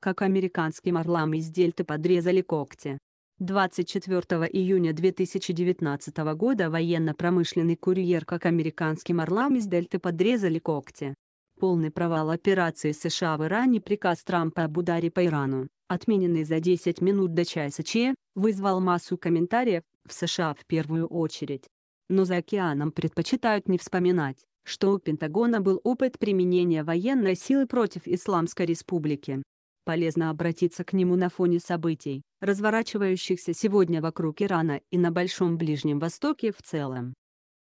как американским орлам из дельты подрезали когти. 24 июня 2019 года военно-промышленный курьер как американским орлам из дельты подрезали когти. Полный провал операции США в Иране приказ Трампа об ударе по Ирану, отмененный за 10 минут до часа Ч, вызвал массу комментариев, в США в первую очередь. Но за океаном предпочитают не вспоминать, что у Пентагона был опыт применения военной силы против Исламской республики полезно обратиться к нему на фоне событий, разворачивающихся сегодня вокруг Ирана и на Большом Ближнем Востоке в целом.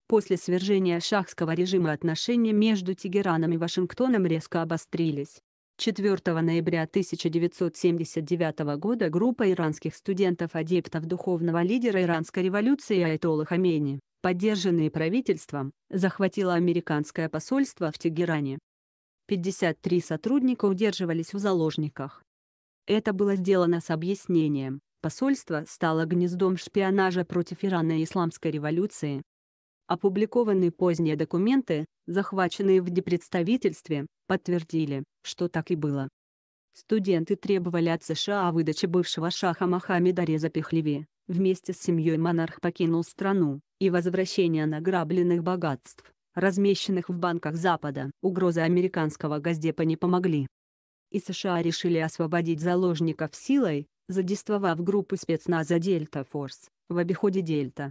После свержения шахского режима отношения между Тегераном и Вашингтоном резко обострились. 4 ноября 1979 года группа иранских студентов-адептов духовного лидера иранской революции Айтолы Хамени, поддержанные правительством, захватила американское посольство в Тегеране. 53 сотрудника удерживались в заложниках. Это было сделано с объяснением. Посольство стало гнездом шпионажа против Ирана и Исламской революции. Опубликованные поздние документы, захваченные в депредставительстве, подтвердили, что так и было. Студенты требовали от США выдачи бывшего шаха Мохаммеда Реза Пехлеви, вместе с семьей монарх покинул страну, и возвращения награбленных богатств размещенных в банках Запада. Угрозы американского газдепа не помогли. И США решили освободить заложников силой, задействовав группы спецназа «Дельта Форс» в обиходе «Дельта».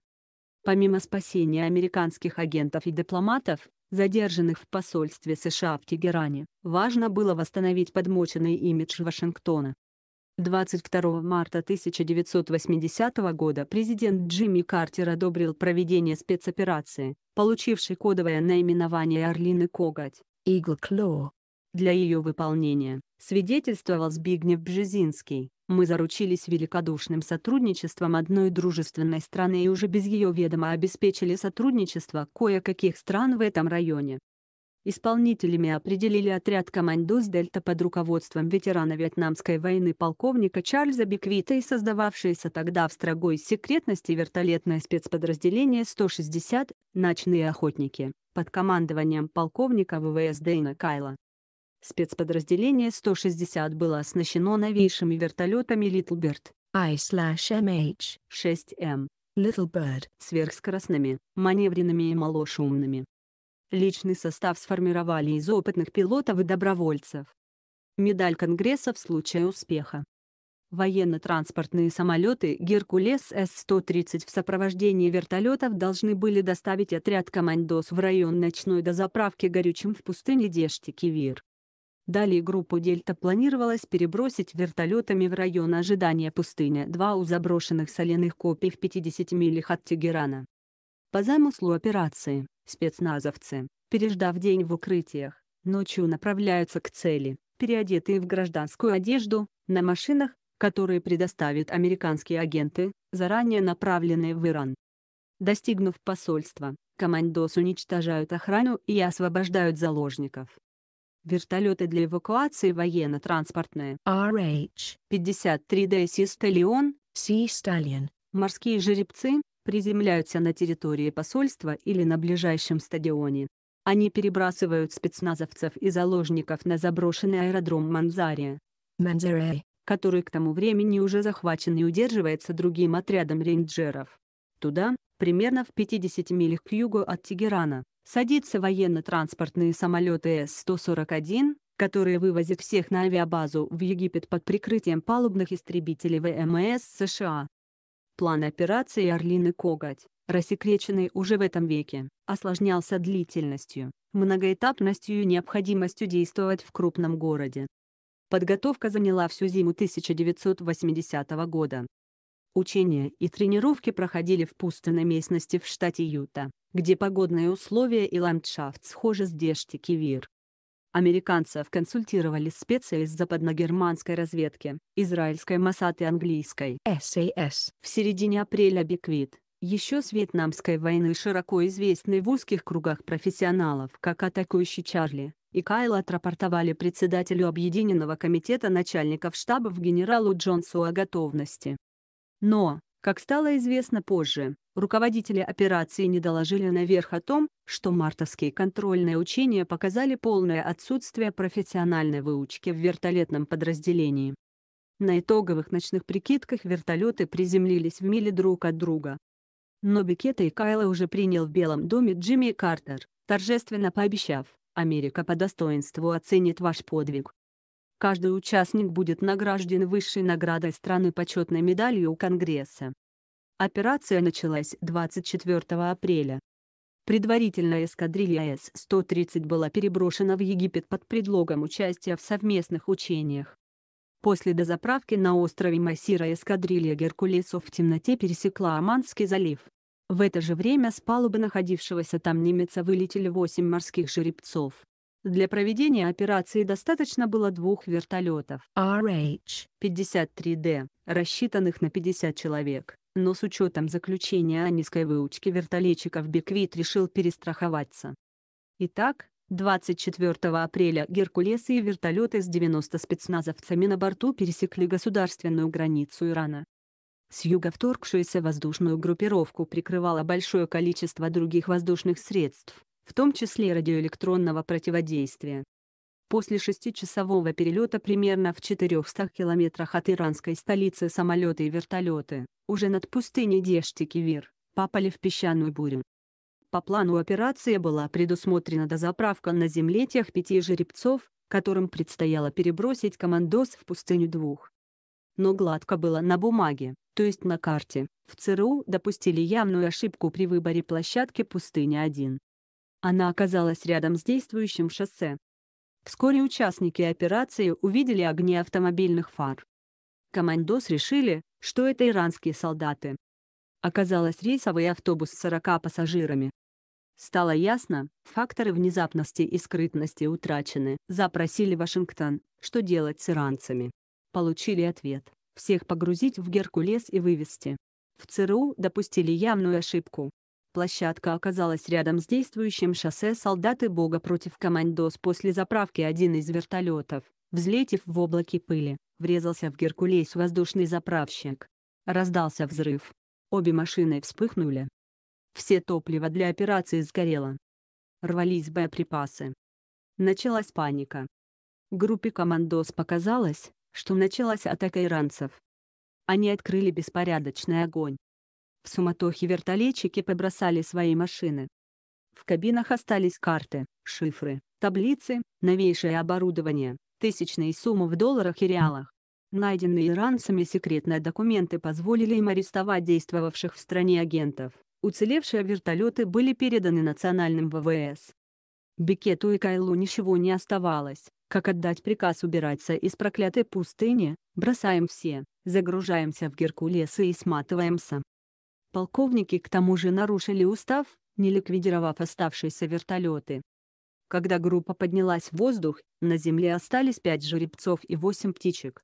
Помимо спасения американских агентов и дипломатов, задержанных в посольстве США в Тегеране, важно было восстановить подмоченный имидж Вашингтона. 22 марта 1980 года президент Джимми Картер одобрил проведение спецоперации, получившей кодовое наименование «Орлиный коготь» Eagle Claw. Для ее выполнения, свидетельствовал Збигнев Бжезинский, мы заручились великодушным сотрудничеством одной дружественной страны и уже без ее ведома обеспечили сотрудничество кое-каких стран в этом районе. Исполнителями определили отряд командос «Дельта» под руководством ветерана Вьетнамской войны полковника Чарльза Биквита и создававшееся тогда в строгой секретности вертолетное спецподразделение 160 «Ночные охотники» под командованием полковника ВВС Дэйна Кайла. Спецподразделение 160 было оснащено новейшими вертолетами Little Bird I-MH 6M Little Bird сверхскоростными, маневренными и малошумными, Личный состав сформировали из опытных пилотов и добровольцев. Медаль Конгресса в случае успеха. Военно-транспортные самолеты «Геркулес С-130» в сопровождении вертолетов должны были доставить отряд «Командос» в район ночной дозаправки горючим в пустыне Дешти-Кивир. Далее группу «Дельта» планировалось перебросить вертолетами в район ожидания пустыни два у заброшенных соляных копий в 50 милях от Тегерана. По замыслу операции, Спецназовцы, переждав день в укрытиях, ночью направляются к цели, переодетые в гражданскую одежду, на машинах, которые предоставят американские агенты, заранее направленные в Иран. Достигнув посольства, командос уничтожают охрану и освобождают заложников. Вертолеты для эвакуации военно-транспортные RH-53D Sea Stallion, морские жеребцы, приземляются на территории посольства или на ближайшем стадионе. Они перебрасывают спецназовцев и заложников на заброшенный аэродром Манзария. Манзария который к тому времени уже захвачен и удерживается другим отрядом рейнджеров. Туда, примерно в 50 милях к югу от Тегерана, садятся военно-транспортные самолеты С-141, которые вывозят всех на авиабазу в Египет под прикрытием палубных истребителей ВМС США. План операции Орлины коготь», рассекреченный уже в этом веке, осложнялся длительностью, многоэтапностью и необходимостью действовать в крупном городе. Подготовка заняла всю зиму 1980 года. Учения и тренировки проходили в пустынной местности в штате Юта, где погодные условия и ландшафт схожи с дешти Вир. Американцев консультировали специалист западногерманской разведки, израильской МОСАД и английской SAS. А в середине апреля Биквит, еще с Вьетнамской войны широко известный в узких кругах профессионалов как атакующий Чарли, и Кайл отрапортовали председателю Объединенного комитета начальников штабов генералу Джонсу о готовности. Но, как стало известно позже, руководители операции не доложили наверх о том, что мартовские контрольные учения показали полное отсутствие профессиональной выучки в вертолетном подразделении. На итоговых ночных прикидках вертолеты приземлились в миле друг от друга. Но Бикета и Кайла уже принял в Белом доме Джимми Картер, торжественно пообещав, «Америка по достоинству оценит ваш подвиг, Каждый участник будет награжден высшей наградой страны почетной медалью у Конгресса. Операция началась 24 апреля. Предварительная эскадрилья С-130 была переброшена в Египет под предлогом участия в совместных учениях. После дозаправки на острове Массира эскадрилья Геркулесов в темноте пересекла Оманский залив. В это же время с палубы находившегося там немеца вылетели восемь морских жеребцов. Для проведения операции достаточно было двух вертолетов RH-53D, рассчитанных на 50 человек, но с учетом заключения о низкой выучке вертолетчиков Биквит решил перестраховаться. Итак, 24 апреля Геркулесы и вертолеты с 90 спецназовцами на борту пересекли государственную границу Ирана. С юга вторгшуюся воздушную группировку прикрывало большое количество других воздушных средств, в том числе радиоэлектронного противодействия. После шестичасового перелета примерно в 400 километрах от иранской столицы самолеты и вертолеты, уже над пустыней Дештикивир, попали в песчаную бурю. По плану операции была предусмотрена дозаправка на земле тех пяти жеребцов, которым предстояло перебросить командос в пустыню двух. Но гладко было на бумаге, то есть на карте. В ЦРУ допустили явную ошибку при выборе площадки пустыни 1 она оказалась рядом с действующим шоссе. Вскоре участники операции увидели огни автомобильных фар. Командос решили, что это иранские солдаты. Оказалось рейсовый автобус с 40 пассажирами. Стало ясно, факторы внезапности и скрытности утрачены. Запросили Вашингтон, что делать с иранцами. Получили ответ. Всех погрузить в Геркулес и вывести. В ЦРУ допустили явную ошибку. Площадка оказалась рядом с действующим шоссе «Солдаты Бога» против командос после заправки один из вертолетов, взлетев в облаке пыли, врезался в Геркулес воздушный заправщик. Раздался взрыв. Обе машины вспыхнули. Все топливо для операции сгорело. Рвались боеприпасы. Началась паника. Группе командос показалось, что началась атака иранцев. Они открыли беспорядочный огонь. В суматохе вертолетчики побросали свои машины. В кабинах остались карты, шифры, таблицы, новейшее оборудование, тысячные суммы в долларах и реалах. Найденные иранцами секретные документы позволили им арестовать действовавших в стране агентов. Уцелевшие вертолеты были переданы национальным ВВС. Бикету и Кайлу ничего не оставалось, как отдать приказ убираться из проклятой пустыни, бросаем все, загружаемся в Геркулеса и сматываемся. Полковники к тому же нарушили устав, не ликвидировав оставшиеся вертолеты. Когда группа поднялась в воздух, на земле остались пять жеребцов и восемь птичек.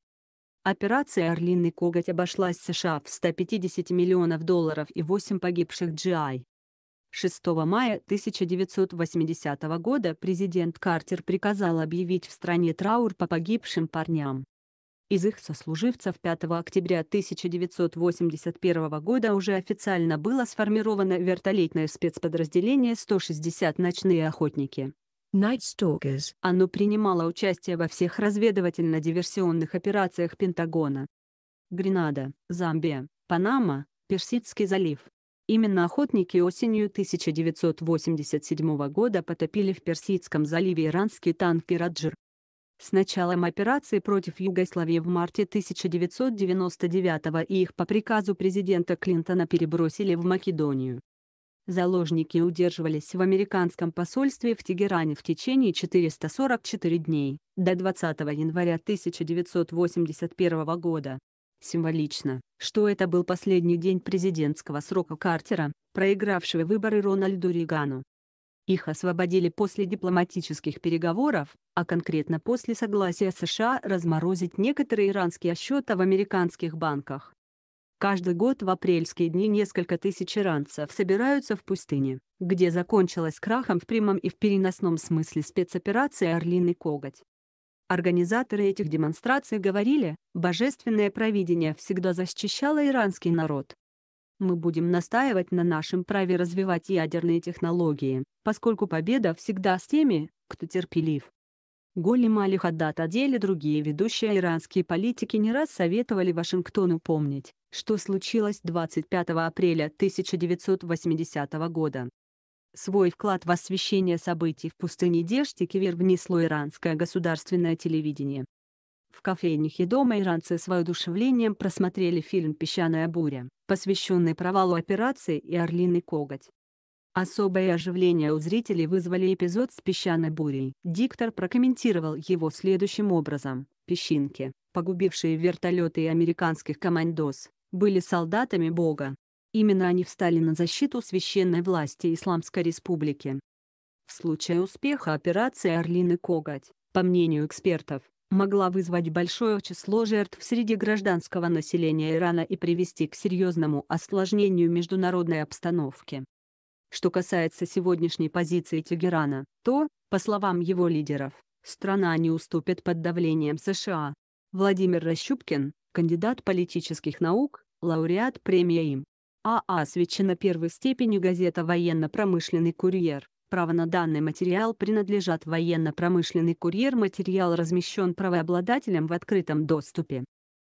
Операция «Орлиный коготь» обошлась США в 150 миллионов долларов и 8 погибших GI. 6 мая 1980 года президент Картер приказал объявить в стране траур по погибшим парням. Из их сослуживцев 5 октября 1981 года уже официально было сформировано вертолетное спецподразделение 160 «Ночные охотники». (nightstalkers). Оно принимало участие во всех разведывательно-диверсионных операциях Пентагона. Гренада, Замбия, Панама, Персидский залив. Именно охотники осенью 1987 года потопили в Персидском заливе иранский танк «Раджир», с началом операции против Югославии в марте 1999 и их по приказу президента Клинтона перебросили в Македонию. Заложники удерживались в американском посольстве в Тегеране в течение 444 дней, до 20 января 1981 года. Символично, что это был последний день президентского срока Картера, проигравшего выборы Рональду Ригану. Их освободили после дипломатических переговоров, а конкретно после согласия США разморозить некоторые иранские счета в американских банках. Каждый год в апрельские дни несколько тысяч иранцев собираются в пустыне, где закончилась крахом в прямом и в переносном смысле спецоперация «Орлиный коготь». Организаторы этих демонстраций говорили, божественное провидение всегда защищало иранский народ. Мы будем настаивать на нашем праве развивать ядерные технологии, поскольку победа всегда с теми, кто терпелив. Голем Али Хаддат Адели другие ведущие иранские политики не раз советовали Вашингтону помнить, что случилось 25 апреля 1980 года. Свой вклад в освещение событий в пустыне Дежтикевир внесло иранское государственное телевидение, в кофейнях и дома иранцы с воодушевлением просмотрели фильм «Песчаная буря», посвященный провалу операции и «Орлиный коготь». Особое оживление у зрителей вызвали эпизод с песчаной бурей. Диктор прокомментировал его следующим образом. Песчинки, погубившие вертолеты американских командос, были солдатами Бога. Именно они встали на защиту священной власти Исламской Республики. В случае успеха операции «Орлиный коготь», по мнению экспертов, могла вызвать большое число жертв среди гражданского населения Ирана и привести к серьезному осложнению международной обстановки. Что касается сегодняшней позиции Тегерана, то, по словам его лидеров, страна не уступит под давлением США. Владимир Рощупкин, кандидат политических наук, лауреат премии им. АА освещена первой степенью газета «Военно-промышленный курьер». Право на данный материал принадлежат военно-промышленный курьер. Материал размещен правообладателем в открытом доступе.